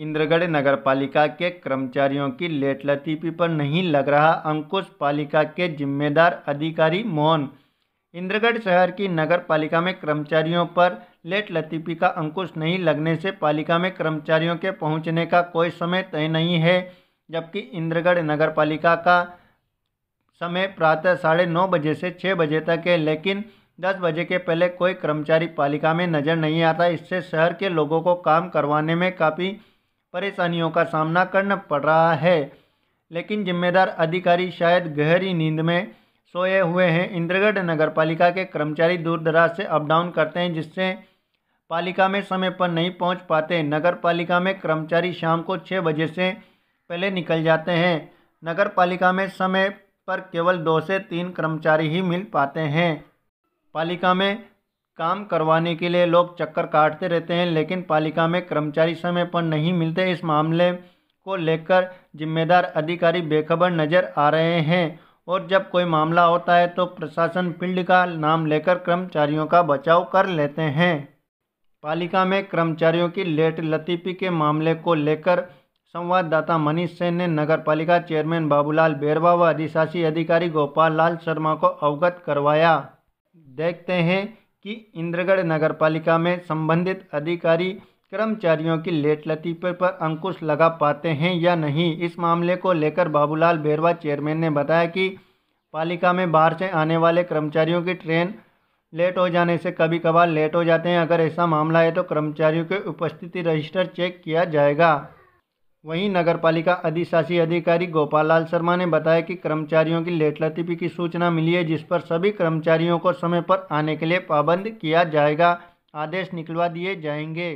इंद्रगढ़ नगर पालिका के कर्मचारियों की लेट लतीफ़ी पर नहीं लग रहा अंकुश पालिका के जिम्मेदार अधिकारी मोहन इंद्रगढ़ शहर की नगर पालिका में कर्मचारियों पर लेट लतीफ़ी का अंकुश नहीं लगने से पालिका में कर्मचारियों के पहुंचने का कोई समय तय नहीं है जबकि इंद्रगढ़ नगर पालिका का समय प्रातः साढ़े नौ बजे से छः बजे तक है लेकिन दस बजे के पहले कोई कर्मचारी पालिका में नज़र नहीं आता इससे शहर के लोगों को काम करवाने में काफ़ी परेशानियों का सामना करना पड़ रहा है लेकिन जिम्मेदार अधिकारी शायद गहरी नींद में सोए हुए हैं इंद्रगढ़ नगर पालिका के कर्मचारी दूर दराज से अप डाउन करते हैं जिससे पालिका में समय पर नहीं पहुंच पाते नगर पालिका में कर्मचारी शाम को छः बजे से पहले निकल जाते हैं नगर पालिका में समय पर केवल दो से तीन कर्मचारी ही मिल पाते हैं पालिका में काम करवाने के लिए लोग चक्कर काटते रहते हैं लेकिन पालिका में कर्मचारी समय पर नहीं मिलते इस मामले को लेकर जिम्मेदार अधिकारी बेखबर नज़र आ रहे हैं और जब कोई मामला होता है तो प्रशासन फील्ड का नाम लेकर कर्मचारियों का बचाव कर लेते हैं पालिका में कर्मचारियों की लेट लतीफ़ी के मामले को लेकर संवाददाता मनीष सेन ने नगर पालिका चेयरमैन बाबूलाल बेरवा व अधिशासी अधिकारी गोपाल लाल शर्मा को अवगत करवाया देखते हैं कि इंद्रगढ़ नगर पालिका में संबंधित अधिकारी कर्मचारियों की लेट लतीफ़े पर अंकुश लगा पाते हैं या नहीं इस मामले को लेकर बाबूलाल बेरवा चेयरमैन ने बताया कि पालिका में बाहर से आने वाले कर्मचारियों की ट्रेन लेट हो जाने से कभी कभार लेट हो जाते हैं अगर ऐसा मामला है तो कर्मचारियों की उपस्थिति रजिस्टर चेक किया जाएगा वहीं नगरपालिका अधिशासी अधिकारी गोपाल लाल शर्मा ने बताया कि कर्मचारियों की लेट लतीफ़ी की सूचना मिली है जिस पर सभी कर्मचारियों को समय पर आने के लिए पाबंद किया जाएगा आदेश निकलवा दिए जाएंगे